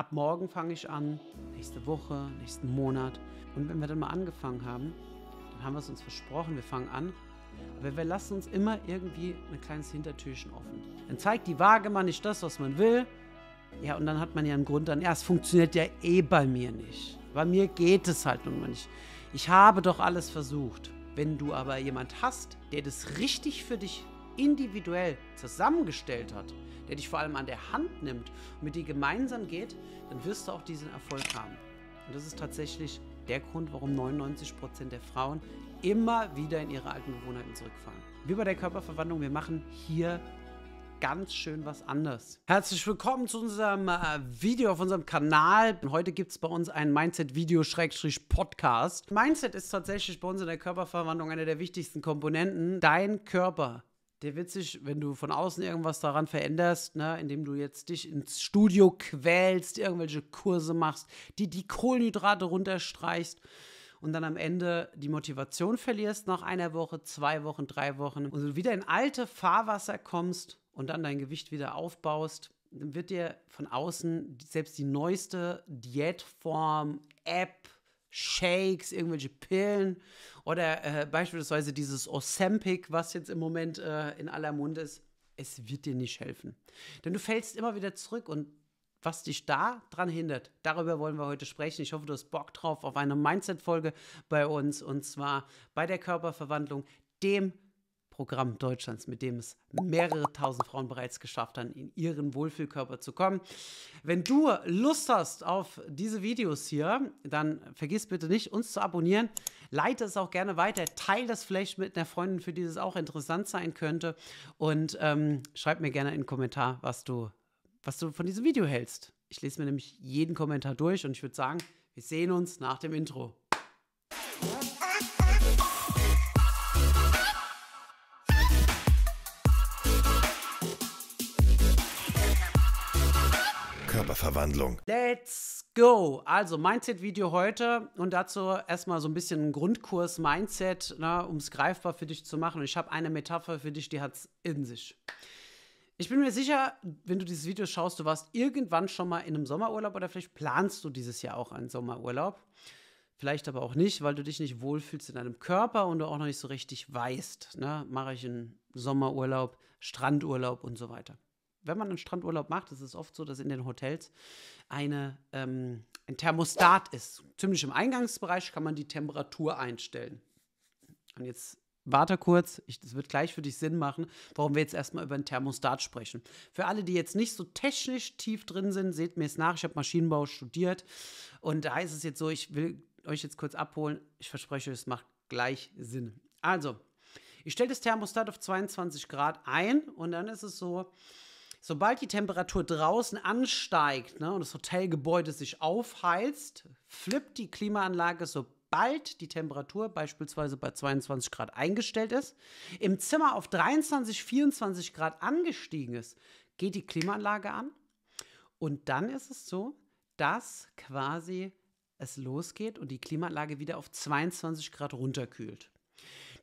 ab morgen fange ich an, nächste Woche, nächsten Monat. Und wenn wir dann mal angefangen haben, dann haben wir es uns versprochen, wir fangen an. Aber wir lassen uns immer irgendwie ein kleines Hintertürchen offen. Dann zeigt die Waage mal nicht das, was man will. Ja, und dann hat man ja einen Grund dann, ja, es funktioniert ja eh bei mir nicht. Bei mir geht es halt nun mal nicht. Ich habe doch alles versucht. Wenn du aber jemand hast, der das richtig für dich individuell zusammengestellt hat, der dich vor allem an der Hand nimmt und mit dir gemeinsam geht, dann wirst du auch diesen Erfolg haben. Und das ist tatsächlich der Grund, warum 99% Prozent der Frauen immer wieder in ihre alten Gewohnheiten zurückfallen. Wie bei der Körperverwandlung, wir machen hier ganz schön was anders. Herzlich willkommen zu unserem äh, Video auf unserem Kanal. Heute gibt es bei uns ein Mindset-Video-Podcast. Mindset ist tatsächlich bei uns in der Körperverwandlung eine der wichtigsten Komponenten. Dein Körper der wird sich, wenn du von außen irgendwas daran veränderst, ne, indem du jetzt dich ins Studio quälst, irgendwelche Kurse machst, die die Kohlenhydrate runterstreichst und dann am Ende die Motivation verlierst nach einer Woche, zwei Wochen, drei Wochen und du wieder in alte Fahrwasser kommst und dann dein Gewicht wieder aufbaust, dann wird dir von außen selbst die neueste Diätform, App, Shakes, irgendwelche Pillen oder äh, beispielsweise dieses Osempic, was jetzt im Moment äh, in aller Mund ist. Es wird dir nicht helfen. Denn du fällst immer wieder zurück und was dich da dran hindert, darüber wollen wir heute sprechen. Ich hoffe, du hast Bock drauf auf eine Mindset-Folge bei uns und zwar bei der Körperverwandlung, dem Programm Deutschlands, mit dem es mehrere tausend Frauen bereits geschafft haben, in ihren Wohlfühlkörper zu kommen. Wenn du Lust hast auf diese Videos hier, dann vergiss bitte nicht, uns zu abonnieren. Leite es auch gerne weiter. Teile das vielleicht mit einer Freundin, für die es auch interessant sein könnte. Und ähm, schreib mir gerne in den Kommentar, was du, was du von diesem Video hältst. Ich lese mir nämlich jeden Kommentar durch und ich würde sagen, wir sehen uns nach dem Intro. Verwandlung. Let's go! Also Mindset-Video heute und dazu erstmal so ein bisschen einen Grundkurs Mindset, ne, um es greifbar für dich zu machen. ich habe eine Metapher für dich, die hat es in sich. Ich bin mir sicher, wenn du dieses Video schaust, du warst irgendwann schon mal in einem Sommerurlaub oder vielleicht planst du dieses Jahr auch einen Sommerurlaub. Vielleicht aber auch nicht, weil du dich nicht wohlfühlst in deinem Körper und du auch noch nicht so richtig weißt, ne? mache ich einen Sommerurlaub, Strandurlaub und so weiter wenn man einen Strandurlaub macht, ist es oft so, dass in den Hotels eine, ähm, ein Thermostat ist. Ziemlich im Eingangsbereich kann man die Temperatur einstellen. Und jetzt warte kurz, ich, das wird gleich für dich Sinn machen, warum wir jetzt erstmal über ein Thermostat sprechen. Für alle, die jetzt nicht so technisch tief drin sind, seht mir es nach, ich habe Maschinenbau studiert und da ist es jetzt so, ich will euch jetzt kurz abholen, ich verspreche, es macht gleich Sinn. Also, ich stelle das Thermostat auf 22 Grad ein und dann ist es so, sobald die Temperatur draußen ansteigt ne, und das Hotelgebäude sich aufheizt, flippt die Klimaanlage, sobald die Temperatur beispielsweise bei 22 Grad eingestellt ist, im Zimmer auf 23, 24 Grad angestiegen ist, geht die Klimaanlage an. Und dann ist es so, dass quasi es losgeht und die Klimaanlage wieder auf 22 Grad runterkühlt.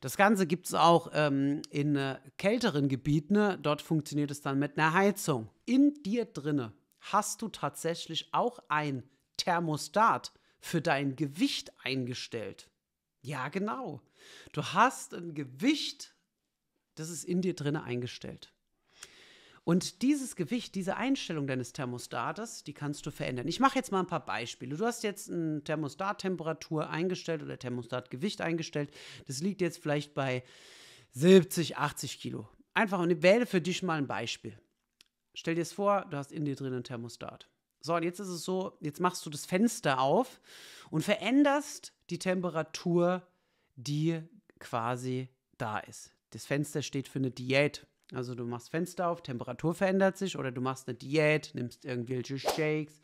Das Ganze gibt es auch ähm, in äh, kälteren Gebieten. Ne? Dort funktioniert es dann mit einer Heizung. In dir drinne hast du tatsächlich auch ein Thermostat für dein Gewicht eingestellt. Ja, genau. Du hast ein Gewicht, das ist in dir drinne eingestellt. Und dieses Gewicht, diese Einstellung deines Thermostates, die kannst du verändern. Ich mache jetzt mal ein paar Beispiele. Du hast jetzt eine Thermostattemperatur eingestellt oder Thermostatgewicht eingestellt. Das liegt jetzt vielleicht bei 70, 80 Kilo. Einfach und ich wähle für dich mal ein Beispiel. Stell dir es vor, du hast in dir drin einen Thermostat. So, und jetzt ist es so, jetzt machst du das Fenster auf und veränderst die Temperatur, die quasi da ist. Das Fenster steht für eine Diät. Also du machst Fenster auf, Temperatur verändert sich oder du machst eine Diät, nimmst irgendwelche Shakes,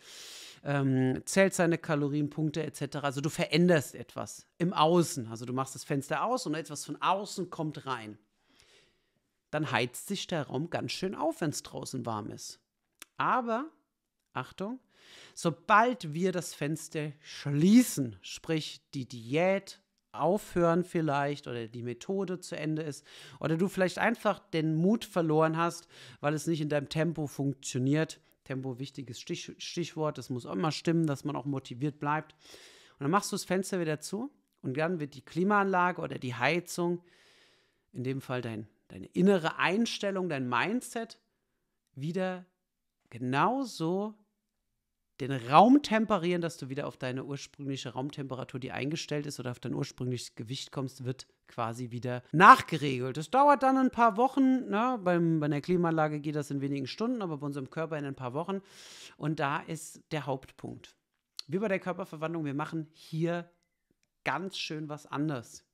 ähm, zählst deine Kalorienpunkte etc. Also du veränderst etwas im Außen. Also du machst das Fenster aus und etwas von außen kommt rein. Dann heizt sich der Raum ganz schön auf, wenn es draußen warm ist. Aber, Achtung, sobald wir das Fenster schließen, sprich die Diät, Aufhören vielleicht oder die Methode zu Ende ist oder du vielleicht einfach den Mut verloren hast, weil es nicht in deinem Tempo funktioniert. Tempo wichtiges Stich Stichwort, das muss auch immer stimmen, dass man auch motiviert bleibt. Und dann machst du das Fenster wieder zu und dann wird die Klimaanlage oder die Heizung, in dem Fall dein, deine innere Einstellung, dein Mindset, wieder genauso den Raum temperieren, dass du wieder auf deine ursprüngliche Raumtemperatur, die eingestellt ist, oder auf dein ursprüngliches Gewicht kommst, wird quasi wieder nachgeregelt. Das dauert dann ein paar Wochen. Ne? Beim, bei der Klimaanlage geht das in wenigen Stunden, aber bei unserem Körper in ein paar Wochen. Und da ist der Hauptpunkt. Wie bei der Körperverwandlung, wir machen hier ganz schön was anders.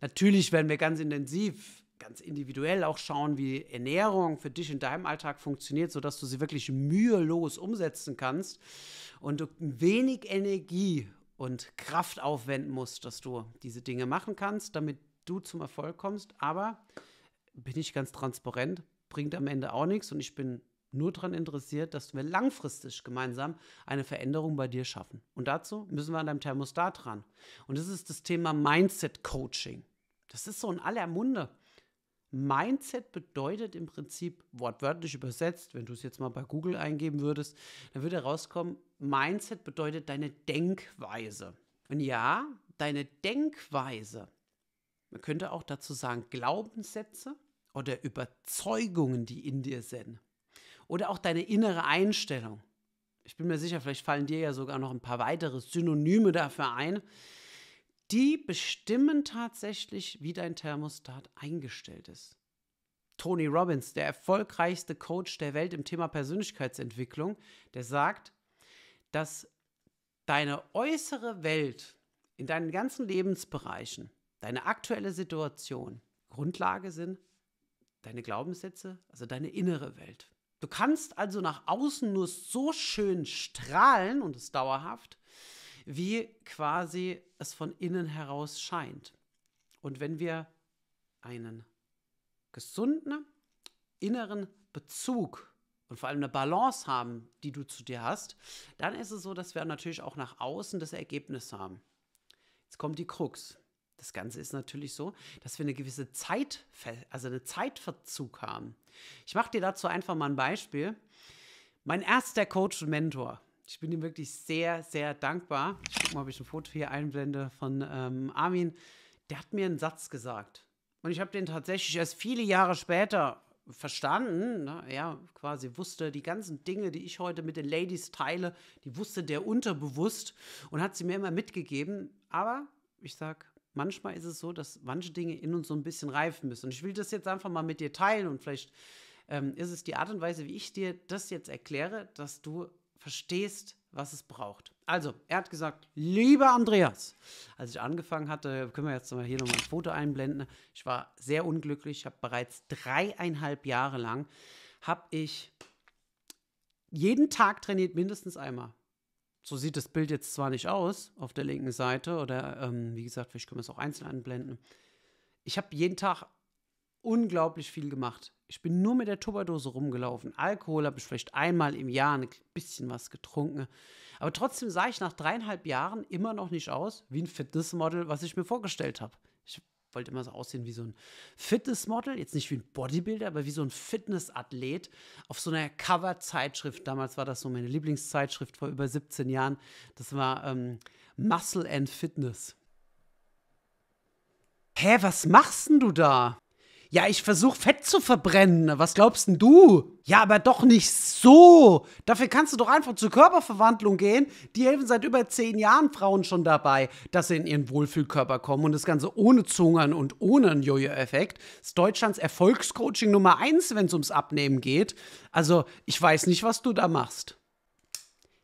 Natürlich werden wir ganz intensiv ganz individuell auch schauen, wie Ernährung für dich in deinem Alltag funktioniert, sodass du sie wirklich mühelos umsetzen kannst und du wenig Energie und Kraft aufwenden musst, dass du diese Dinge machen kannst, damit du zum Erfolg kommst. Aber bin ich ganz transparent, bringt am Ende auch nichts und ich bin nur daran interessiert, dass wir langfristig gemeinsam eine Veränderung bei dir schaffen. Und dazu müssen wir an deinem Thermostat ran. Und das ist das Thema Mindset Coaching. Das ist so in aller Munde. Mindset bedeutet im Prinzip wortwörtlich übersetzt, wenn du es jetzt mal bei Google eingeben würdest, dann würde rauskommen, Mindset bedeutet deine Denkweise. Und ja, deine Denkweise, man könnte auch dazu sagen Glaubenssätze oder Überzeugungen, die in dir sind. Oder auch deine innere Einstellung. Ich bin mir sicher, vielleicht fallen dir ja sogar noch ein paar weitere Synonyme dafür ein die bestimmen tatsächlich, wie dein Thermostat eingestellt ist. Tony Robbins, der erfolgreichste Coach der Welt im Thema Persönlichkeitsentwicklung, der sagt, dass deine äußere Welt in deinen ganzen Lebensbereichen, deine aktuelle Situation, Grundlage sind deine Glaubenssätze, also deine innere Welt. Du kannst also nach außen nur so schön strahlen und es dauerhaft, wie quasi es von innen heraus scheint. Und wenn wir einen gesunden inneren Bezug und vor allem eine Balance haben, die du zu dir hast, dann ist es so, dass wir natürlich auch nach außen das Ergebnis haben. Jetzt kommt die Krux. Das Ganze ist natürlich so, dass wir eine gewisse Zeit, also einen Zeitverzug haben. Ich mache dir dazu einfach mal ein Beispiel. Mein erster Coach und Mentor, ich bin ihm wirklich sehr, sehr dankbar. Ich gucke mal, ob ich ein Foto hier einblende von ähm, Armin. Der hat mir einen Satz gesagt. Und ich habe den tatsächlich erst viele Jahre später verstanden. Na, ne? er quasi wusste die ganzen Dinge, die ich heute mit den Ladies teile, die wusste der unterbewusst und hat sie mir immer mitgegeben. Aber ich sage, manchmal ist es so, dass manche Dinge in uns so ein bisschen reifen müssen. Und ich will das jetzt einfach mal mit dir teilen und vielleicht ähm, ist es die Art und Weise, wie ich dir das jetzt erkläre, dass du verstehst, was es braucht. Also, er hat gesagt, lieber Andreas, als ich angefangen hatte, können wir jetzt mal hier nochmal ein Foto einblenden. Ich war sehr unglücklich. Ich habe bereits dreieinhalb Jahre lang, habe ich jeden Tag trainiert, mindestens einmal. So sieht das Bild jetzt zwar nicht aus auf der linken Seite oder ähm, wie gesagt, vielleicht können wir es auch einzeln einblenden. Ich habe jeden Tag unglaublich viel gemacht. Ich bin nur mit der Tupperdose rumgelaufen. Alkohol habe ich vielleicht einmal im Jahr ein bisschen was getrunken. Aber trotzdem sah ich nach dreieinhalb Jahren immer noch nicht aus wie ein Fitnessmodel, was ich mir vorgestellt habe. Ich wollte immer so aussehen wie so ein Fitnessmodel, jetzt nicht wie ein Bodybuilder, aber wie so ein Fitnessathlet auf so einer Cover-Zeitschrift. Damals war das so meine Lieblingszeitschrift vor über 17 Jahren. Das war ähm, Muscle and Fitness. Hä, was machst denn du da? Ja, ich versuche Fett zu verbrennen. Was glaubst denn du? Ja, aber doch nicht so. Dafür kannst du doch einfach zur Körperverwandlung gehen. Die helfen seit über zehn Jahren Frauen schon dabei, dass sie in ihren Wohlfühlkörper kommen und das Ganze ohne Zungern und ohne einen Jojo-Effekt. Ist Deutschlands Erfolgscoaching Nummer eins, wenn es ums Abnehmen geht. Also, ich weiß nicht, was du da machst.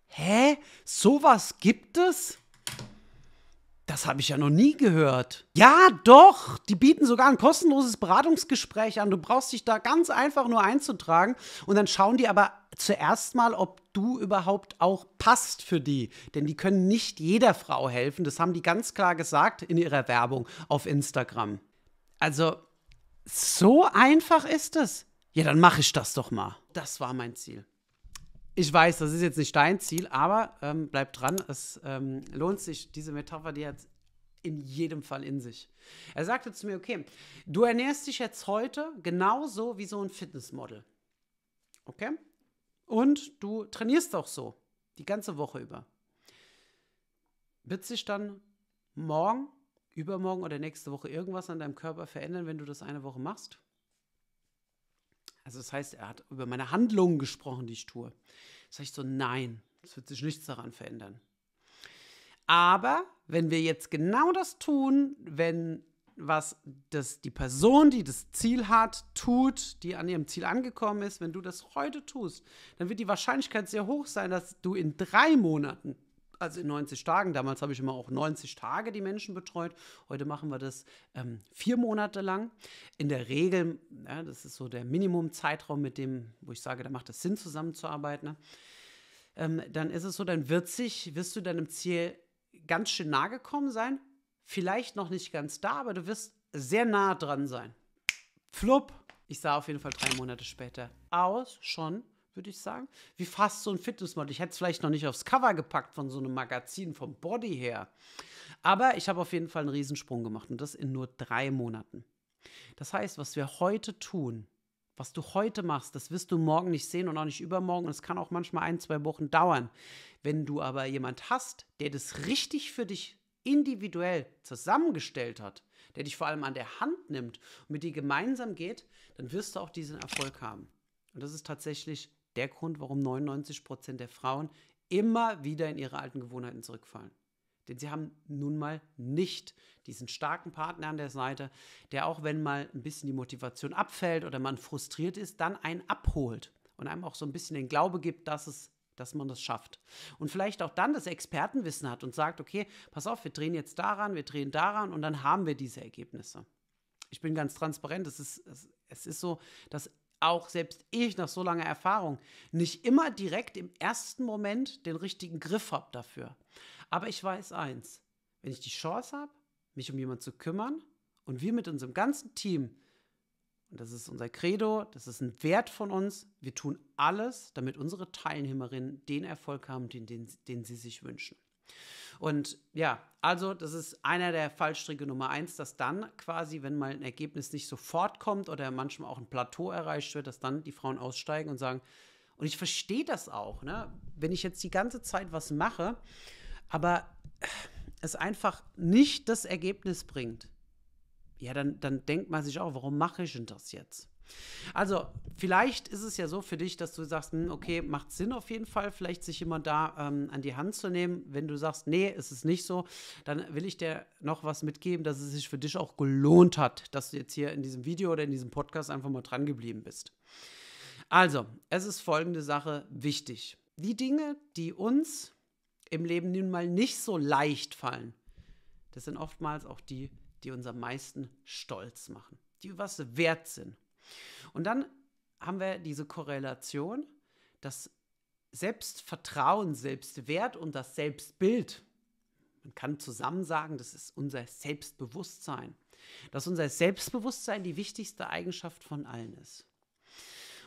Hä? Sowas gibt es? Das habe ich ja noch nie gehört. Ja, doch. Die bieten sogar ein kostenloses Beratungsgespräch an. Du brauchst dich da ganz einfach nur einzutragen und dann schauen die aber zuerst mal, ob du überhaupt auch passt für die. Denn die können nicht jeder Frau helfen. Das haben die ganz klar gesagt in ihrer Werbung auf Instagram. Also, so einfach ist es. Ja, dann mache ich das doch mal. Das war mein Ziel. Ich weiß, das ist jetzt nicht dein Ziel, aber ähm, bleib dran. Es ähm, lohnt sich. Diese Metapher, die hat in jedem Fall in sich. Er sagte zu mir, okay, du ernährst dich jetzt heute genauso wie so ein Fitnessmodel. Okay? Und du trainierst auch so, die ganze Woche über. Wird sich dann morgen, übermorgen oder nächste Woche irgendwas an deinem Körper verändern, wenn du das eine Woche machst? Also das heißt, er hat über meine Handlungen gesprochen, die ich tue. Das heißt so, nein, es wird sich nichts daran verändern. Aber wenn wir jetzt genau das tun, wenn was das, die Person, die das Ziel hat, tut, die an ihrem Ziel angekommen ist, wenn du das heute tust, dann wird die Wahrscheinlichkeit sehr hoch sein, dass du in drei Monaten also in 90 Tagen. Damals habe ich immer auch 90 Tage die Menschen betreut. Heute machen wir das ähm, vier Monate lang. In der Regel, ja, das ist so der Minimum-Zeitraum, mit dem, wo ich sage, da macht es Sinn, zusammenzuarbeiten. Ne? Ähm, dann ist es so, dann wird sich, wirst du deinem Ziel ganz schön nahe gekommen sein. Vielleicht noch nicht ganz da, aber du wirst sehr nah dran sein. Flupp! Ich sah auf jeden Fall drei Monate später aus, schon würde ich sagen. Wie fast so ein Fitnessmodel. Ich hätte es vielleicht noch nicht aufs Cover gepackt von so einem Magazin, vom Body her. Aber ich habe auf jeden Fall einen Riesensprung gemacht und das in nur drei Monaten. Das heißt, was wir heute tun, was du heute machst, das wirst du morgen nicht sehen und auch nicht übermorgen. Und es kann auch manchmal ein, zwei Wochen dauern. Wenn du aber jemand hast, der das richtig für dich individuell zusammengestellt hat, der dich vor allem an der Hand nimmt und mit dir gemeinsam geht, dann wirst du auch diesen Erfolg haben. Und das ist tatsächlich der Grund, warum 99 Prozent der Frauen immer wieder in ihre alten Gewohnheiten zurückfallen. Denn sie haben nun mal nicht diesen starken Partner an der Seite, der auch wenn mal ein bisschen die Motivation abfällt oder man frustriert ist, dann einen abholt und einem auch so ein bisschen den Glaube gibt, dass es dass man das schafft. Und vielleicht auch dann das Expertenwissen hat und sagt, okay, pass auf, wir drehen jetzt daran, wir drehen daran und dann haben wir diese Ergebnisse. Ich bin ganz transparent, es ist, es ist so, dass auch selbst ich nach so langer Erfahrung nicht immer direkt im ersten Moment den richtigen Griff habe dafür. Aber ich weiß eins, wenn ich die Chance habe, mich um jemanden zu kümmern und wir mit unserem ganzen Team, und das ist unser Credo, das ist ein Wert von uns, wir tun alles, damit unsere Teilnehmerinnen den Erfolg haben, den, den, den sie sich wünschen. Und ja, also das ist einer der Fallstricke Nummer eins, dass dann quasi, wenn mal ein Ergebnis nicht sofort kommt oder manchmal auch ein Plateau erreicht wird, dass dann die Frauen aussteigen und sagen, und ich verstehe das auch, ne? wenn ich jetzt die ganze Zeit was mache, aber äh, es einfach nicht das Ergebnis bringt, ja, dann, dann denkt man sich auch, warum mache ich denn das jetzt? Also, vielleicht ist es ja so für dich, dass du sagst, hm, okay, macht Sinn auf jeden Fall, vielleicht sich jemand da ähm, an die Hand zu nehmen. Wenn du sagst, nee, ist es nicht so, dann will ich dir noch was mitgeben, dass es sich für dich auch gelohnt hat, dass du jetzt hier in diesem Video oder in diesem Podcast einfach mal dran geblieben bist. Also, es ist folgende Sache wichtig. Die Dinge, die uns im Leben nun mal nicht so leicht fallen, das sind oftmals auch die, die uns am meisten stolz machen, die was wert sind. Und dann haben wir diese Korrelation, dass Selbstvertrauen, Selbstwert und das Selbstbild, man kann zusammen sagen, das ist unser Selbstbewusstsein, dass unser Selbstbewusstsein die wichtigste Eigenschaft von allen ist.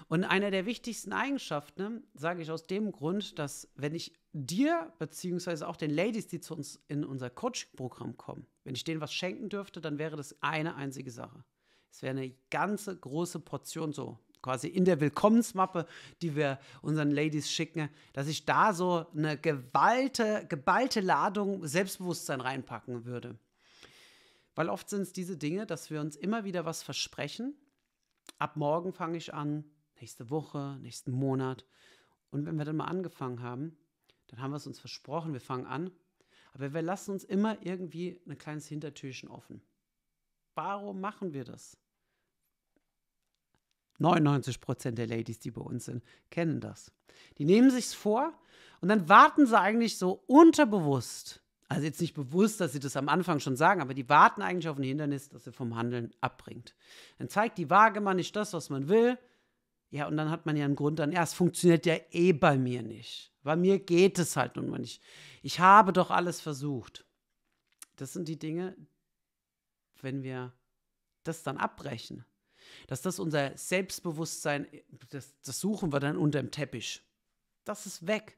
Und eine der wichtigsten Eigenschaften, sage ich aus dem Grund, dass wenn ich dir, bzw. auch den Ladies, die zu uns in unser Coaching-Programm kommen, wenn ich denen was schenken dürfte, dann wäre das eine einzige Sache. Es wäre eine ganze große Portion so quasi in der Willkommensmappe, die wir unseren Ladies schicken, dass ich da so eine gewalte, geballte Ladung Selbstbewusstsein reinpacken würde. Weil oft sind es diese Dinge, dass wir uns immer wieder was versprechen. Ab morgen fange ich an, nächste Woche, nächsten Monat. Und wenn wir dann mal angefangen haben, dann haben wir es uns versprochen, wir fangen an. Aber wir lassen uns immer irgendwie ein kleines Hintertürchen offen. Warum machen wir das? 99 Prozent der Ladies, die bei uns sind, kennen das. Die nehmen sich's vor und dann warten sie eigentlich so unterbewusst. Also jetzt nicht bewusst, dass sie das am Anfang schon sagen, aber die warten eigentlich auf ein Hindernis, das sie vom Handeln abbringt. Dann zeigt die Waage mal nicht das, was man will. Ja, und dann hat man ja einen Grund dann, ja, es funktioniert ja eh bei mir nicht. Bei mir geht es halt nun mal nicht. Ich habe doch alles versucht. Das sind die Dinge, wenn wir das dann abbrechen, dass das unser Selbstbewusstsein, das, das suchen wir dann unter dem Teppich. Das ist weg.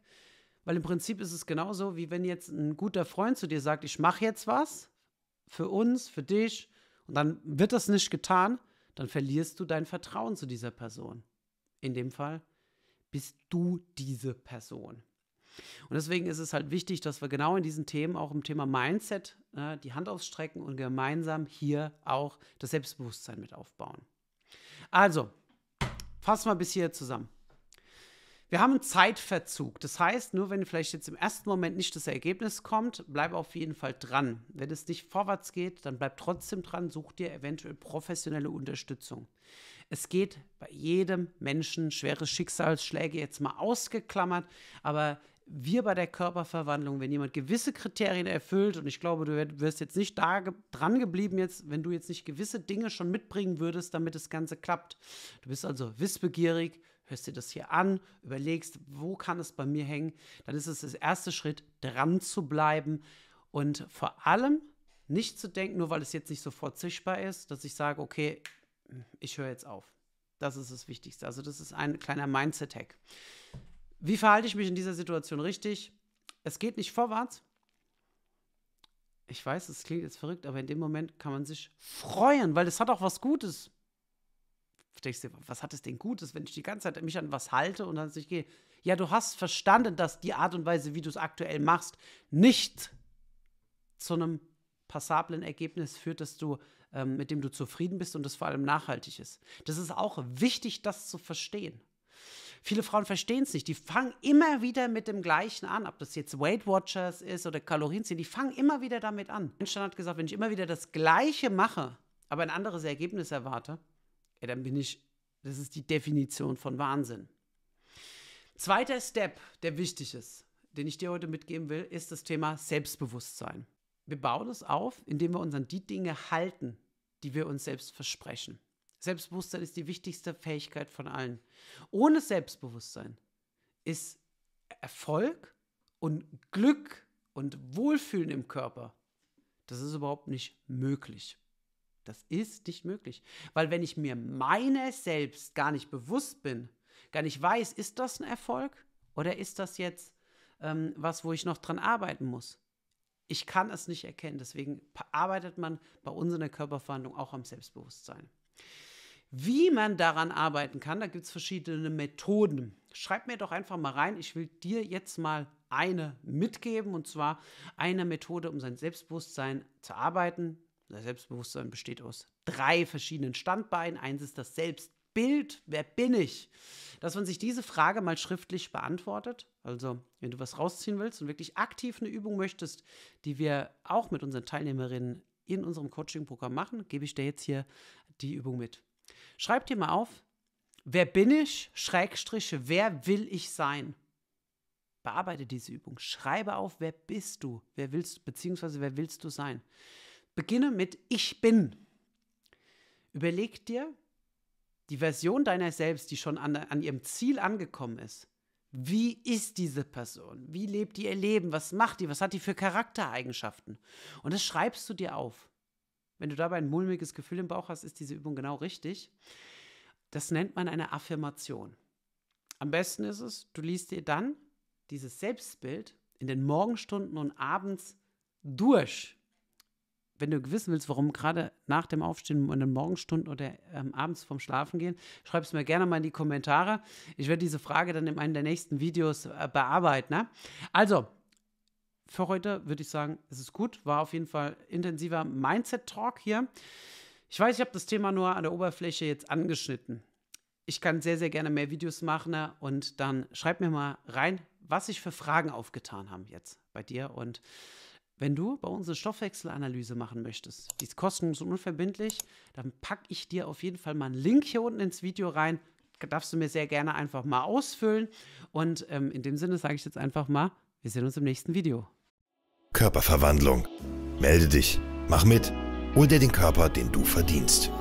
Weil im Prinzip ist es genauso, wie wenn jetzt ein guter Freund zu dir sagt, ich mache jetzt was für uns, für dich, und dann wird das nicht getan, dann verlierst du dein Vertrauen zu dieser Person. In dem Fall bist du diese Person. Und deswegen ist es halt wichtig, dass wir genau in diesen Themen, auch im Thema Mindset, äh, die Hand ausstrecken und gemeinsam hier auch das Selbstbewusstsein mit aufbauen. Also, fassen wir bis hier zusammen. Wir haben einen Zeitverzug. Das heißt, nur wenn vielleicht jetzt im ersten Moment nicht das Ergebnis kommt, bleib auf jeden Fall dran. Wenn es nicht vorwärts geht, dann bleib trotzdem dran, such dir eventuell professionelle Unterstützung. Es geht bei jedem Menschen schwere Schicksalsschläge jetzt mal ausgeklammert, aber wir bei der Körperverwandlung, wenn jemand gewisse Kriterien erfüllt, und ich glaube, du wirst jetzt nicht da ge dran geblieben, jetzt, wenn du jetzt nicht gewisse Dinge schon mitbringen würdest, damit das Ganze klappt. Du bist also wissbegierig, hörst dir das hier an, überlegst, wo kann es bei mir hängen, dann ist es der erste Schritt, dran zu bleiben und vor allem nicht zu denken, nur weil es jetzt nicht sofort sichtbar ist, dass ich sage, okay, ich höre jetzt auf. Das ist das Wichtigste. Also das ist ein kleiner Mindset-Hack. Wie verhalte ich mich in dieser Situation richtig? Es geht nicht vorwärts. Ich weiß, es klingt jetzt verrückt, aber in dem Moment kann man sich freuen, weil es hat auch was Gutes. was hat es denn Gutes, wenn ich die ganze Zeit mich an was halte und dann sich gehe? Ja, du hast verstanden, dass die Art und Weise, wie du es aktuell machst, nicht zu einem passablen Ergebnis führt, dass du, ähm, mit dem du zufrieden bist und das vor allem nachhaltig ist. Das ist auch wichtig, das zu verstehen. Viele Frauen verstehen es nicht. Die fangen immer wieder mit dem Gleichen an, ob das jetzt Weight Watchers ist oder Kalorienziehen, Die fangen immer wieder damit an. Einstein hat gesagt, wenn ich immer wieder das Gleiche mache, aber ein anderes Ergebnis erwarte, ja, dann bin ich, das ist die Definition von Wahnsinn. Zweiter Step, der wichtig ist, den ich dir heute mitgeben will, ist das Thema Selbstbewusstsein. Wir bauen es auf, indem wir uns an die Dinge halten, die wir uns selbst versprechen. Selbstbewusstsein ist die wichtigste Fähigkeit von allen. Ohne Selbstbewusstsein ist Erfolg und Glück und Wohlfühlen im Körper, das ist überhaupt nicht möglich. Das ist nicht möglich. Weil wenn ich mir meine selbst gar nicht bewusst bin, gar nicht weiß, ist das ein Erfolg oder ist das jetzt ähm, was, wo ich noch dran arbeiten muss? Ich kann es nicht erkennen. Deswegen arbeitet man bei uns in der Körperverhandlung auch am Selbstbewusstsein. Wie man daran arbeiten kann, da gibt es verschiedene Methoden. Schreib mir doch einfach mal rein. Ich will dir jetzt mal eine mitgeben und zwar eine Methode, um sein Selbstbewusstsein zu arbeiten. Das Selbstbewusstsein besteht aus drei verschiedenen Standbeinen. Eins ist das Selbstbild. Wer bin ich? Dass man sich diese Frage mal schriftlich beantwortet. Also, wenn du was rausziehen willst und wirklich aktiv eine Übung möchtest, die wir auch mit unseren Teilnehmerinnen in unserem Coaching-Programm machen, gebe ich dir jetzt hier die Übung mit. Schreib dir mal auf, wer bin ich, Schrägstriche, wer will ich sein? Bearbeite diese Übung. Schreibe auf, wer bist du, wer willst, beziehungsweise wer willst du sein. Beginne mit Ich bin. Überleg dir die Version deiner selbst, die schon an, an ihrem Ziel angekommen ist. Wie ist diese Person? Wie lebt die ihr Leben? Was macht die? Was hat die für Charaktereigenschaften? Und das schreibst du dir auf. Wenn du dabei ein mulmiges Gefühl im Bauch hast, ist diese Übung genau richtig. Das nennt man eine Affirmation. Am besten ist es, du liest dir dann dieses Selbstbild in den Morgenstunden und abends durch. Wenn du wissen willst, warum gerade nach dem Aufstehen in den Morgenstunden oder ähm, abends vorm Schlafen gehen, schreib es mir gerne mal in die Kommentare. Ich werde diese Frage dann in einem der nächsten Videos äh, bearbeiten. Ne? Also, für heute würde ich sagen, es ist gut. War auf jeden Fall intensiver Mindset-Talk hier. Ich weiß, ich habe das Thema nur an der Oberfläche jetzt angeschnitten. Ich kann sehr, sehr gerne mehr Videos machen ne? und dann schreib mir mal rein, was sich für Fragen aufgetan haben jetzt bei dir. Und wenn du bei uns eine Stoffwechselanalyse machen möchtest, die ist kostenlos und unverbindlich, dann packe ich dir auf jeden Fall mal einen Link hier unten ins Video rein. Darfst du mir sehr gerne einfach mal ausfüllen. Und ähm, in dem Sinne sage ich jetzt einfach mal wir sehen uns im nächsten Video. Körperverwandlung. Melde dich, mach mit, hol dir den Körper, den du verdienst.